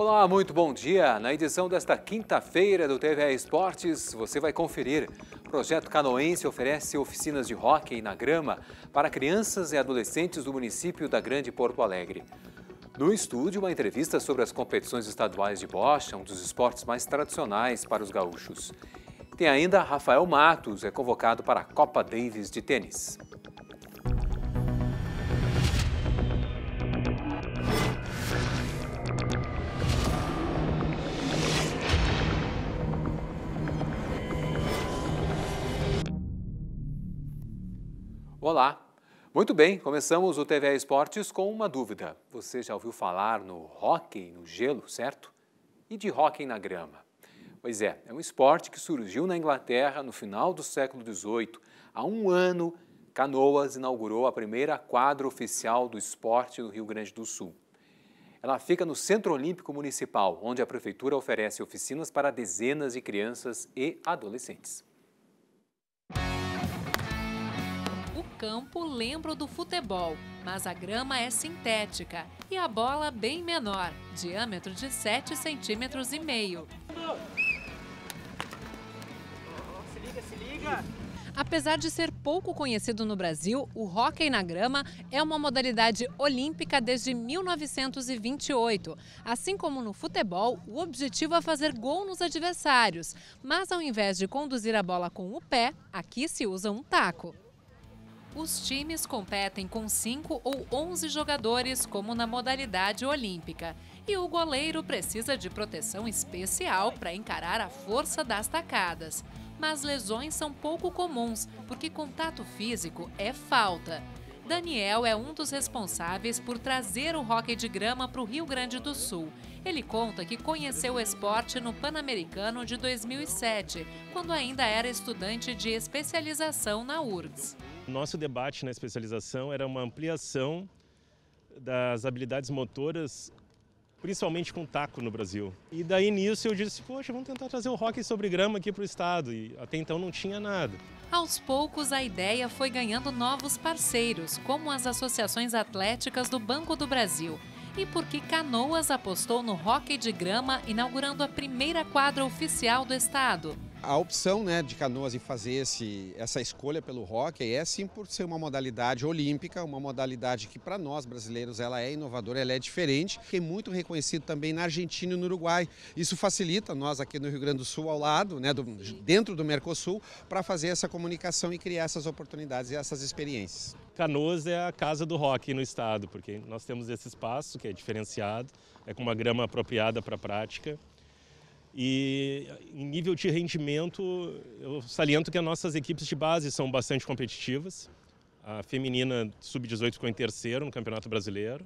Olá, muito bom dia. Na edição desta quinta-feira do TV Esportes, você vai conferir. O projeto Canoense oferece oficinas de hóquei na grama para crianças e adolescentes do município da Grande Porto Alegre. No estúdio, uma entrevista sobre as competições estaduais de bocha, um dos esportes mais tradicionais para os gaúchos. Tem ainda Rafael Matos, é convocado para a Copa Davis de tênis. Olá! Muito bem, começamos o TVA Esportes com uma dúvida. Você já ouviu falar no hóquei no gelo, certo? E de hóquei na grama? Pois é, é um esporte que surgiu na Inglaterra no final do século XVIII. Há um ano, Canoas inaugurou a primeira quadra oficial do esporte no Rio Grande do Sul. Ela fica no Centro Olímpico Municipal, onde a prefeitura oferece oficinas para dezenas de crianças e adolescentes. campo lembram do futebol, mas a grama é sintética e a bola bem menor, diâmetro de 7 centímetros e meio. Se liga, se liga! Apesar de ser pouco conhecido no Brasil, o hóquei na grama é uma modalidade olímpica desde 1928. Assim como no futebol, o objetivo é fazer gol nos adversários, mas ao invés de conduzir a bola com o pé, aqui se usa um taco. Os times competem com 5 ou 11 jogadores, como na modalidade olímpica, e o goleiro precisa de proteção especial para encarar a força das tacadas. Mas lesões são pouco comuns, porque contato físico é falta. Daniel é um dos responsáveis por trazer o hockey de grama para o Rio Grande do Sul. Ele conta que conheceu o esporte no Pan-Americano de 2007, quando ainda era estudante de especialização na URGS. Nosso debate na especialização era uma ampliação das habilidades motoras, principalmente com taco no Brasil. E daí nisso eu disse, poxa, vamos tentar trazer o hockey sobre grama aqui para o estado. E até então não tinha nada. Aos poucos, a ideia foi ganhando novos parceiros, como as associações atléticas do Banco do Brasil. E porque Canoas apostou no hockey de grama, inaugurando a primeira quadra oficial do estado. A opção né, de Canoas em fazer esse, essa escolha pelo hockey é sim por ser uma modalidade olímpica, uma modalidade que para nós brasileiros ela é inovadora, ela é diferente, que é muito reconhecido também na Argentina e no Uruguai. Isso facilita nós aqui no Rio Grande do Sul ao lado, né, do, dentro do Mercosul, para fazer essa comunicação e criar essas oportunidades e essas experiências. Canoas é a casa do hockey no estado, porque nós temos esse espaço que é diferenciado, é com uma grama apropriada para a prática. E em nível de rendimento, eu saliento que as nossas equipes de base são bastante competitivas. A feminina sub-18 ficou em terceiro no Campeonato Brasileiro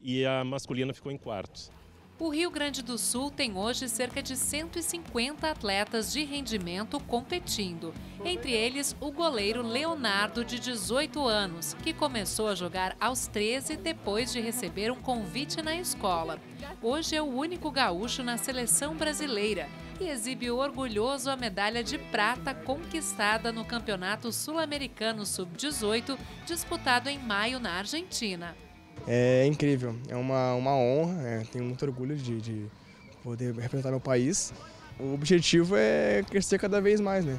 e a masculina ficou em quarto. O Rio Grande do Sul tem hoje cerca de 150 atletas de rendimento competindo, entre eles o goleiro Leonardo, de 18 anos, que começou a jogar aos 13 depois de receber um convite na escola. Hoje é o único gaúcho na seleção brasileira e exibe orgulhoso a medalha de prata conquistada no Campeonato Sul-Americano Sub-18, disputado em maio na Argentina é incrível, é uma, uma honra, é, tenho muito orgulho de, de, poder representar meu país. O objetivo é crescer cada vez mais, né?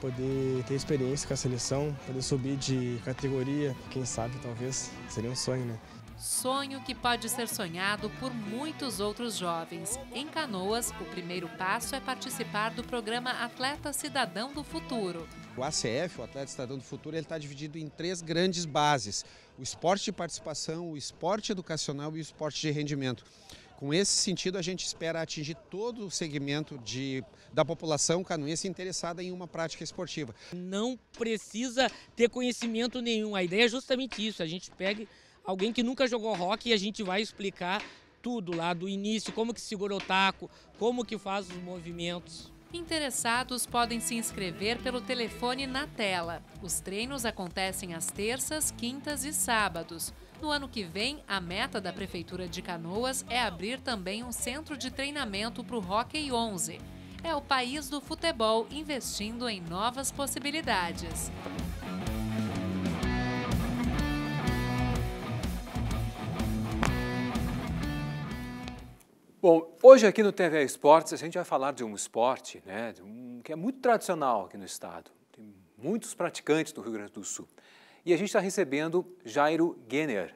Poder ter experiência com a seleção, poder subir de categoria, quem sabe talvez, seria um sonho, né? Sonho que pode ser sonhado por muitos outros jovens. Em Canoas, o primeiro passo é participar do programa Atleta Cidadão do Futuro. O ACF, o Atleta Cidadão do Futuro, ele está dividido em três grandes bases: o esporte de participação, o esporte educacional e o esporte de rendimento. Com esse sentido, a gente espera atingir todo o segmento de, da população canoense interessada em uma prática esportiva. Não precisa ter conhecimento nenhum. A ideia é justamente isso: a gente pegue alguém que nunca jogou rock e a gente vai explicar tudo lá do início, como que segura o taco, como que faz os movimentos. Interessados podem se inscrever pelo telefone na tela. Os treinos acontecem às terças, quintas e sábados. No ano que vem, a meta da Prefeitura de Canoas é abrir também um centro de treinamento para o Hockey 11. É o país do futebol investindo em novas possibilidades. Bom, hoje aqui no TV Esportes a gente vai falar de um esporte né, um, que é muito tradicional aqui no estado. Tem muitos praticantes do Rio Grande do Sul. E a gente está recebendo Jairo Genner,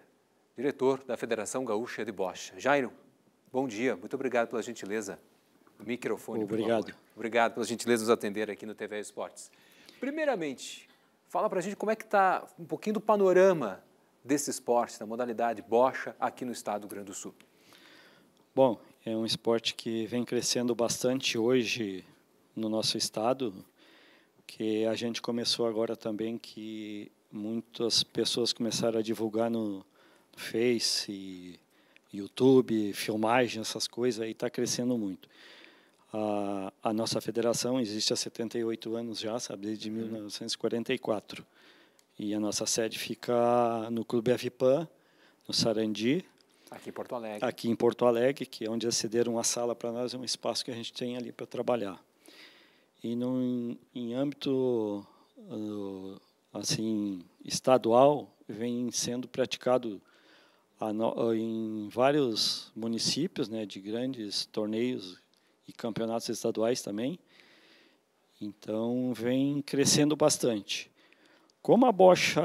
diretor da Federação Gaúcha de Bocha. Jairo, bom dia, muito obrigado pela gentileza do microfone. Obrigado. Obrigado pela gentileza de nos atender aqui no TV Esportes. Primeiramente, fala para a gente como é que está um pouquinho do panorama desse esporte, da modalidade bocha aqui no estado do Rio Grande do Sul. Bom, é um esporte que vem crescendo bastante hoje no nosso estado, que a gente começou agora também que muitas pessoas começaram a divulgar no Face, YouTube, filmagem, essas coisas, e está crescendo muito. A, a, nossa federação existe há 78 anos já, sabe, desde 1944. Uhum. E a nossa sede fica no Clube Avipan, no Sarandi, Aqui em Porto Alegre. Aqui em Porto Alegre, que é onde acederam uma sala para nós, é um espaço que a gente tem ali para trabalhar. E no, em, em âmbito ah, assim estadual, vem sendo praticado a em vários municípios, né, de grandes torneios e campeonatos estaduais também. Então, vem crescendo bastante. Como a bocha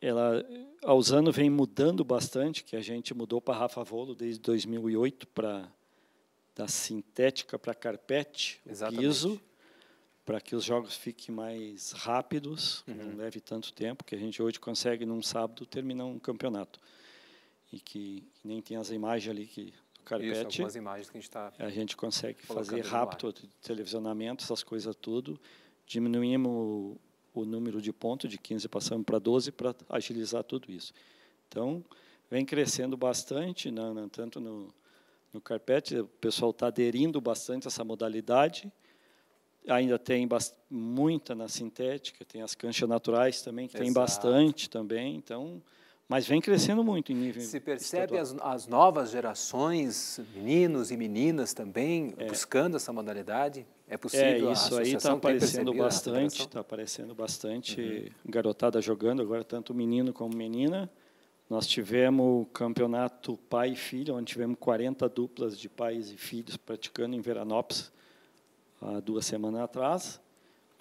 ela aos anos vem mudando bastante, que a gente mudou para Rafa Volo desde 2008 para da sintética para carpete, piso, para que os jogos fiquem mais rápidos, uhum. não leve tanto tempo, que a gente hoje consegue num sábado terminar um campeonato. E que, nem tem as imagens ali que do carpete. Isso, imagens que a gente está. A gente consegue fazer rápido televisionamento, essas coisas tudo. Diminuímos o número de pontos, de 15 passamos para 12, para agilizar tudo isso. Então, vem crescendo bastante, né, né, tanto no, no carpete, o pessoal está aderindo bastante a essa modalidade, ainda tem muita na sintética, tem as canchas naturais também, que Exato. tem bastante também, então mas vem crescendo muito em nível Se percebe as, as, novas gerações, meninos e meninas também, é. buscando essa modalidade? É, é possível? É, isso aí está aparecendo, bastante, está aparecendo bastante, uhum. garotada jogando, agora tanto menino como menina. Nós tivemos o campeonato pai e filho, onde tivemos 40 duplas de pais e filhos praticando em Veranópolis há duas semanas atrás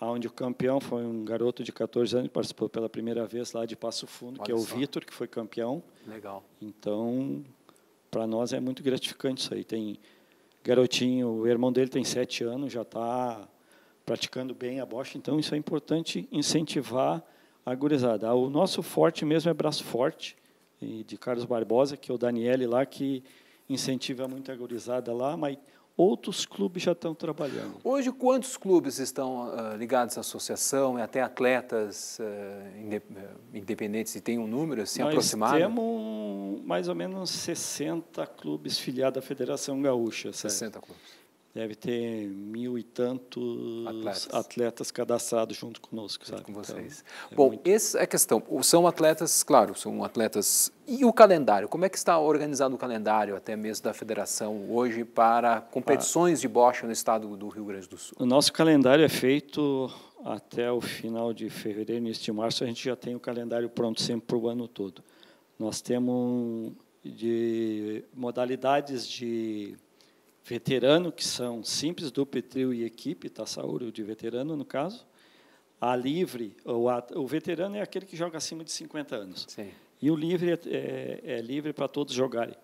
onde o campeão foi um garoto de 14 anos, participou pela primeira vez lá de Passo Fundo, Olha que é o Vitor, que foi campeão. Legal. Então, para nós é muito gratificante isso aí. Tem garotinho, o irmão dele tem 7 anos, já está praticando bem a bocha, então isso é importante incentivar a gurizada. O nosso forte mesmo é braço forte, de Carlos Barbosa, que é o Daniele lá, que incentiva muito a gurizada lá, mas outros clubes já estão trabalhando. Hoje, quantos clubes estão uh, ligados à associação e é até atletas uh, inde ah, independentes? E tem um número assim Nós aproximado? Temos mais ou menos 60 clubes filiados à Federação Gaúcha. Sério. 60 clubes deve ter mil e tantos atletas, atletas cadastrados junto conosco. Sabe? Com então, vocês. Então, é Bom, muito... essa é a questão. São atletas, claro, são atletas. E o calendário? Como é que está organizado o calendário, até mesmo da federação, hoje para competições de bocha no estado do Rio Grande do Sul? O nosso calendário é feito até o final de fevereiro, início de março, a gente já tem o calendário pronto sempre para o ano todo. Nós temos de modalidades de veterano, que são simples, do Petril e equipe, Tassauro tá? de veterano, no caso. A livre, ou a, o veterano é aquele que joga acima de 50 anos. Sim. E o livre é, é, é livre para todos jogarem.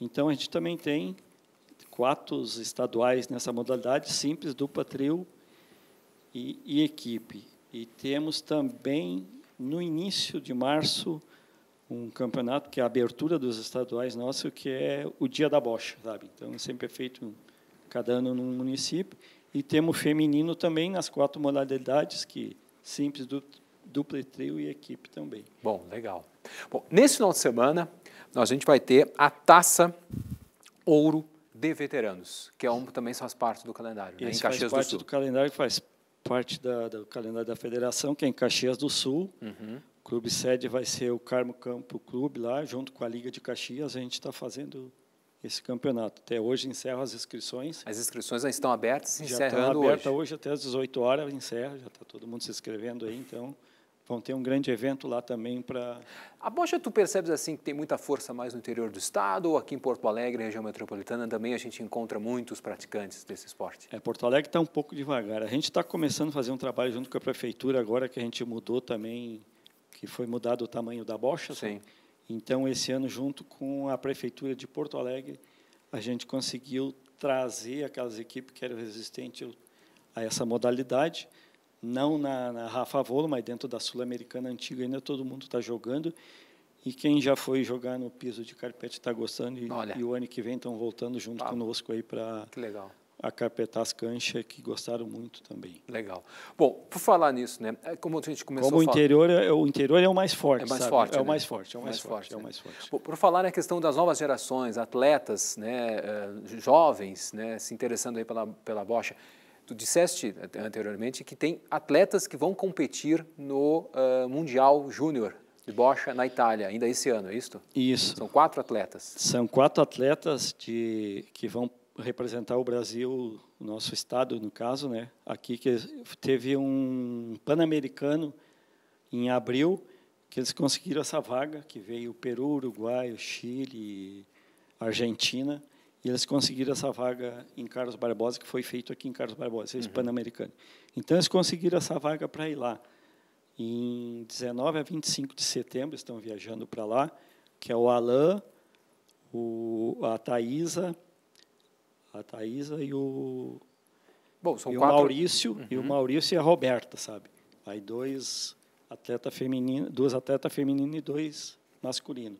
Então, a gente também tem quatro estaduais nessa modalidade, simples, dupla, trio e, e equipe. E temos também, no início de março, um campeonato que é a abertura dos estaduais nosso, que é o dia da bocha, sabe? Então, é sempre é feito cada ano num município. E temos feminino também nas quatro modalidades, que simples, dupla trio e equipe também. Bom, legal. Bom, nesse final de semana, nós, a gente vai ter a Taça Ouro de Veteranos, que é um, também faz parte do calendário, né, em Caxias faz parte do, do calendário, faz parte da, do calendário da federação, que é em Caxias do Sul. Uhum clube sede vai ser o Carmo Campo Clube, lá, junto com a Liga de Caxias, a gente está fazendo esse campeonato. Até hoje encerra as inscrições. As inscrições já estão abertas, já encerrando já tá estão aberta hoje. hoje até às 18 horas, encerra, já está todo mundo se inscrevendo aí, então vão ter um grande evento lá também para... A Bocha, tu percebes assim que tem muita força mais no interior do estado ou aqui em Porto Alegre, região metropolitana, também a gente encontra muitos praticantes desse esporte? É, Porto Alegre está um pouco devagar. A gente está começando a fazer um trabalho junto com a prefeitura agora que a gente mudou também que foi mudado o tamanho da bocha. Sim. Então, esse ano, junto com a Prefeitura de Porto Alegre, a gente conseguiu trazer aquelas equipes que eram resistentes a essa modalidade, não na, na Rafa Volo, mas dentro da Sul-Americana Antiga, ainda todo mundo está jogando. E quem já foi jogar no piso de carpete está gostando. E, e, o ano que vem estão voltando junto Pá. conosco aí para a Carpetas Cancha, que gostaram muito também. Legal. Bom, por falar nisso, né? É como a gente começou Como a falar... o interior, é, o interior é o mais forte, É mais sabe? forte, É né? o mais forte, é o é mais, mais forte, forte é o né? mais forte. Bom, por falar na questão das novas gerações, atletas, né, eh, jovens, né, se interessando aí pela pela bocha, tu disseste anteriormente que tem atletas que vão competir no uh, Mundial Júnior de bocha na Itália, ainda esse ano, é isto? Isso. São quatro atletas. São quatro atletas de, que vão representar o Brasil, o nosso estado, no caso, né? Aqui que teve um pan-americano em abril que eles conseguiram essa vaga, que veio o Peru, Uruguai, Chile, Argentina, e eles conseguiram essa vaga em Carlos Barbosa, que foi feito aqui em Carlos Barbosa, esse uhum. pan-americano. Então eles conseguiram essa vaga para ir lá. Em 19 a 25 de setembro estão viajando para lá, que é o Alain, o, a Thaisa, a Thaisa e o, Bom, são e quatro... o Maurício uhum. e o uhum. Maurício e a Roberta, sabe? Aí dois atleta feminino, duas atletas femininas e dois masculino,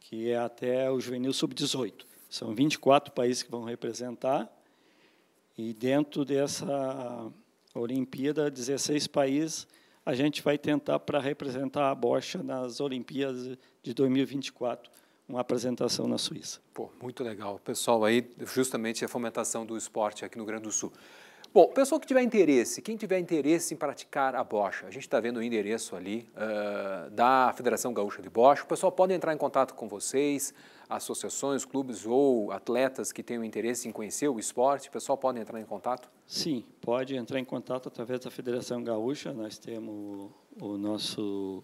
que é até o juvenil sub-18. São 24 países que vão representar e dentro dessa Olimpíada, 16 países, a gente vai tentar para representar a bocha nas Olimpíadas de 2024 uma apresentação na Suíça. Pô, muito legal. Pessoal, aí justamente a fomentação do esporte aqui no Rio Grande do Sul. Bom, pessoal que tiver interesse, quem tiver interesse em praticar a bocha, a gente está vendo o endereço ali uh, da Federação Gaúcha de Bocha. O pessoal pode entrar em contato com vocês, associações, clubes ou atletas que tenham interesse em conhecer o esporte. O pessoal pode entrar em contato? Sim, pode entrar em contato através da Federação Gaúcha. Nós temos o nosso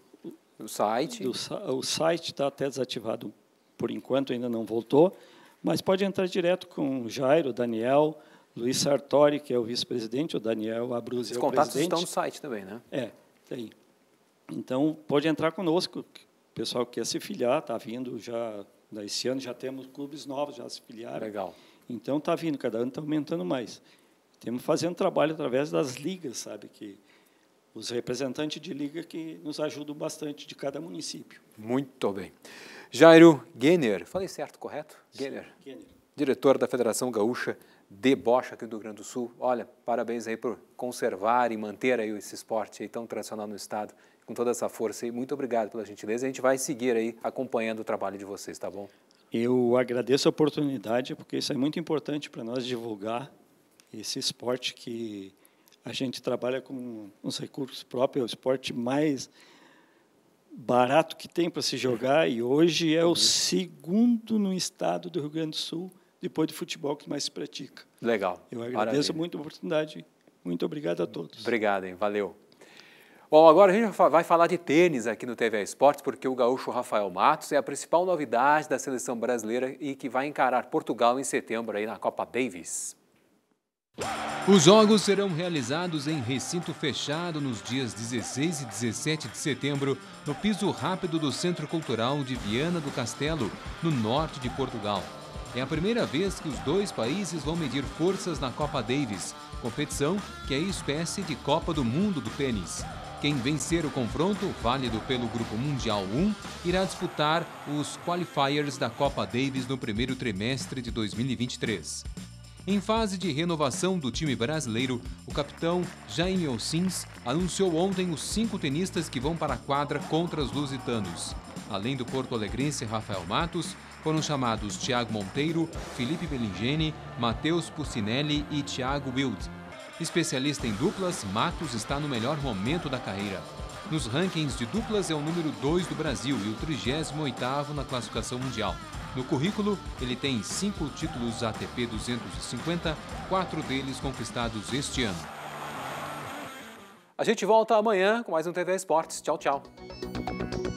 o site. Do, o site está até desativado por enquanto ainda não voltou, mas pode entrar direto com Jairo, Daniel, Luiz Sartori, que é o vice-presidente, o Daniel Abruzzi é Os o contatos presidente. estão no site também, né? É, tem. Então, pode entrar conosco, o pessoal que quer se filiar, está vindo já, né, esse ano já temos clubes novos, já se filiaram. Legal. Então, está vindo, cada ano está aumentando mais. Temos fazendo trabalho através das ligas, sabe, que os representantes de liga que nos ajudam bastante de cada município. Muito bem. Jairo Genner, falei certo, correto? Genner, diretor da Federação Gaúcha de Bocha aqui do Rio Grande do Sul. Olha, parabéns aí por conservar e manter aí esse esporte aí tão tradicional no estado, com toda essa força aí. Muito obrigado pela gentileza. A gente vai seguir aí acompanhando o trabalho de vocês, tá bom? Eu agradeço a oportunidade, porque isso é muito importante para nós divulgar esse esporte que a gente trabalha com os recursos próprios, é o esporte mais barato que tem para se jogar e hoje é o uhum. segundo no estado do Rio Grande do Sul depois do futebol que mais se pratica. Legal. Eu agradeço Maravilha. muito a oportunidade. Muito obrigado a todos. Obrigado, hein? Valeu. Bom, agora a gente vai falar de tênis aqui no TV Esportes, porque o gaúcho Rafael Matos é a principal novidade da seleção brasileira e que vai encarar Portugal em setembro aí na Copa Davis. Os jogos serão realizados em recinto fechado nos dias 16 e 17 de setembro, no piso rápido do Centro Cultural de Viana do Castelo, no norte de Portugal. É a primeira vez que os dois países vão medir forças na Copa Davis, competição que é espécie de Copa do Mundo do tênis. Quem vencer o confronto, válido pelo Grupo Mundial 1, irá disputar os qualifiers da Copa Davis no primeiro trimestre de 2023. Em fase de renovação do time brasileiro, o capitão Jaime Ossins anunciou ontem os cinco tenistas que vão para a quadra contra os lusitanos. Além do porto-alegrense Rafael Matos, foram chamados Thiago Monteiro, Felipe Bellingeni, Matheus Pucinelli e Thiago Wild. Especialista em duplas, Matos está no melhor momento da carreira. Nos rankings de duplas é o número 2 do Brasil e o 38º na classificação mundial. No currículo, ele tem cinco títulos ATP 250, quatro deles conquistados este ano. A gente volta amanhã com mais um TV Esportes. Tchau, tchau.